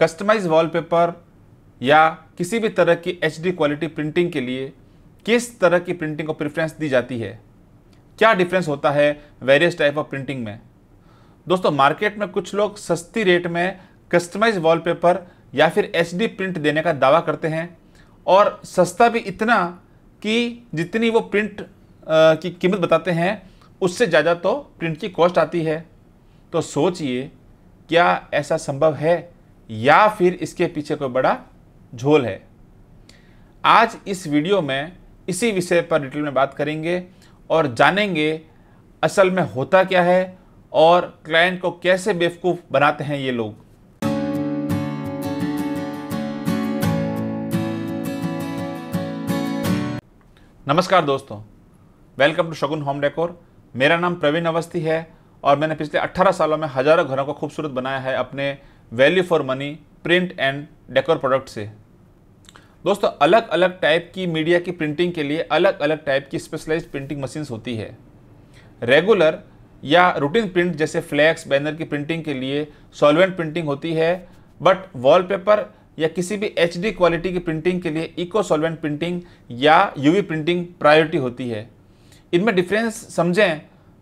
customise wallpaper या किसी भी तरह की एच क्वालिटी प्रिंटिंग के लिए किस तरह की प्रिंटिंग को प्रेफरेंस दी जाती है क्या डिफरेंस होता है वेरियस टाइप ऑफ प्रिंटिंग में दोस्तों मार्केट में कुछ लोग सस्ती रेट में कस्टमाइज वॉलपेपर या फिर एच प्रिंट देने का दावा करते हैं और सस्ता भी इतना कि जितनी वो प्रिंट की कीमत बताते हैं उससे ज़्यादा तो प्रिंट की कॉस्ट आती है तो सोचिए क्या ऐसा संभव है या फिर इसके पीछे कोई बड़ा झोल है आज इस वीडियो में इसी विषय पर डिटेल में बात करेंगे और जानेंगे असल में होता क्या है और क्लाइंट को कैसे बेवकूफ़ बनाते हैं ये लोग नमस्कार दोस्तों welcome to Shagun home decor मेरा नाम प्रवीण अवस्थी है और मैंने पिछले 18 सालों में हज़ारों घरों को खूबसूरत बनाया है अपने value for money print and decor product से दोस्तों अलग अलग टाइप की मीडिया की प्रिंटिंग के लिए अलग अलग टाइप की स्पेशलाइज्ड प्रिंटिंग मशीन्स होती है रेगुलर या रूटीन प्रिंट जैसे फ्लैक्स बैनर की प्रिंटिंग के लिए सॉल्वेंट प्रिंटिंग होती है बट वॉलपेपर या किसी भी एच क्वालिटी की प्रिंटिंग के लिए इको सॉल्वेंट प्रिंटिंग या यू प्रिंटिंग प्रायोरिटी होती है इनमें डिफरेंस समझें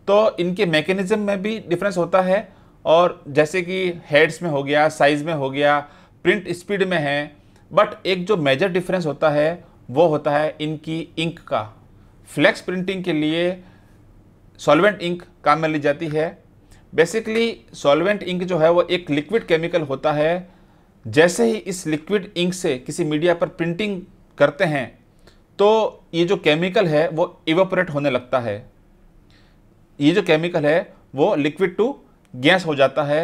तो इनके मैकेनिज्म में भी डिफरेंस होता है और जैसे कि हेड्स में हो गया साइज़ में हो गया प्रिंट स्पीड में है बट एक जो मेजर डिफरेंस होता है वो होता है इनकी इंक का फ्लैक्स प्रिंटिंग के लिए सॉल्वेंट इंक काम में ली जाती है बेसिकली सॉल्वेंट इंक जो है वो एक लिक्विड केमिकल होता है जैसे ही इस लिक्विड इंक से किसी मीडिया पर प्रिंटिंग करते हैं तो ये जो केमिकल है वो इवोपरेट होने लगता है ये जो केमिकल है वो लिक्विड टू गैस हो जाता है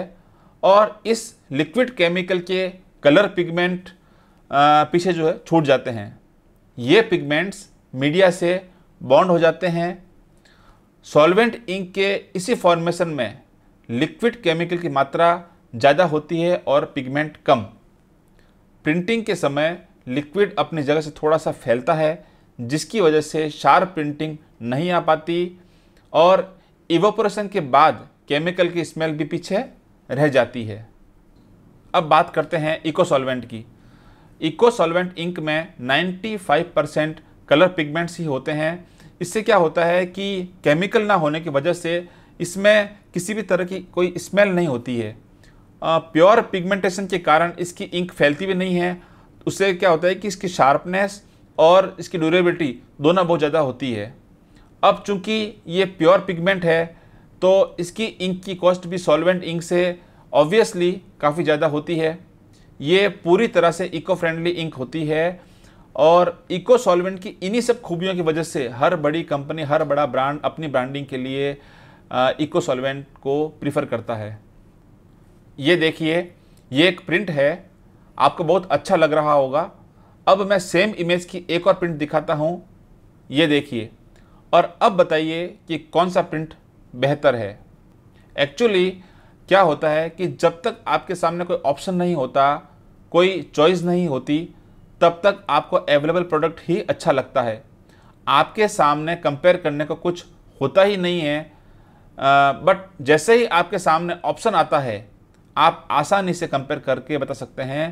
और इस लिक्विड केमिकल के कलर पिगमेंट पीछे जो है छूट जाते हैं ये पिगमेंट्स मीडिया से बॉन्ड हो जाते हैं सॉल्वेंट इंक के इसी फॉर्मेशन में लिक्विड केमिकल की मात्रा ज़्यादा होती है और पिगमेंट कम प्रिंटिंग के समय लिक्विड अपनी जगह से थोड़ा सा फैलता है जिसकी वजह से शार्प प्रिंटिंग नहीं आ पाती और इवोपोरेशन के बाद केमिकल की स्मेल भी पीछे रह जाती है अब बात करते हैं इको सॉल्वेंट की इको सॉल्वेंट इंक में 95 परसेंट कलर पिगमेंट्स ही होते हैं इससे क्या होता है कि केमिकल ना होने की वजह से इसमें किसी भी तरह की कोई स्मेल नहीं होती है प्योर पिगमेंटेशन के कारण इसकी इंक फैलती भी नहीं है उससे क्या होता है कि इसकी शार्पनेस और इसकी ड्यूरेबिलिटी दोनों बहुत ज़्यादा होती है अब चूंकि ये प्योर पिगमेंट है तो इसकी इंक की कॉस्ट भी सॉल्वेंट इंक से ऑब्वियसली काफ़ी ज़्यादा होती है ये पूरी तरह से इको फ्रेंडली इंक होती है और इको सॉल्वेंट की इन्हीं सब खूबियों की वजह से हर बड़ी कंपनी हर बड़ा ब्रांड अपनी ब्रांडिंग के लिए इको सॉल्वेंट को प्रीफर करता है ये देखिए ये एक प्रिंट है आपको बहुत अच्छा लग रहा होगा अब मैं सेम इमेज की एक और प्रिंट दिखाता हूँ ये देखिए और अब बताइए कि कौन सा प्रिंट बेहतर है एक्चुअली क्या होता है कि जब तक आपके सामने कोई ऑप्शन नहीं होता कोई चॉइस नहीं होती तब तक आपको अवेलेबल प्रोडक्ट ही अच्छा लगता है आपके सामने कंपेयर करने को कुछ होता ही नहीं है बट जैसे ही आपके सामने ऑप्शन आता है आप आसानी से कंपेयर करके बता सकते हैं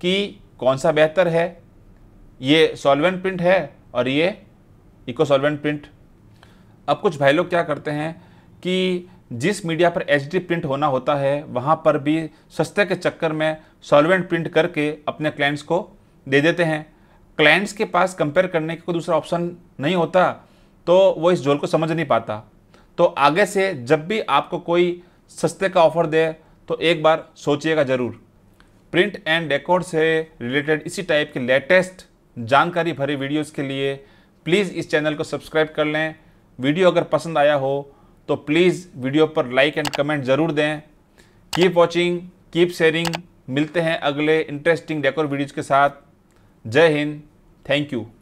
कि कौन सा बेहतर है ये सॉल्वेंट प्रिंट है और ये इको सॉल्वेंट प्रिंट अब कुछ भाई लोग क्या करते हैं कि जिस मीडिया पर एच प्रिंट होना होता है वहाँ पर भी सस्ते के चक्कर में सॉल्वेंट प्रिंट करके अपने क्लाइंट्स को दे देते हैं क्लाइंट्स के पास कंपेयर करने का कोई दूसरा ऑप्शन नहीं होता तो वो इस झोल को समझ नहीं पाता तो आगे से जब भी आपको कोई सस्ते का ऑफर दे तो एक बार सोचिएगा ज़रूर प्रिंट एंड डेकोर से रिलेटेड इसी टाइप के लेटेस्ट जानकारी भरे वीडियोस के लिए प्लीज़ इस चैनल को सब्सक्राइब कर लें वीडियो अगर पसंद आया हो तो प्लीज़ वीडियो पर लाइक एंड कमेंट ज़रूर दें कीप वॉचिंग कीप शेयरिंग मिलते हैं अगले इंटरेस्टिंग डेकोर वीडियोज़ के साथ जय हिंद थैंक यू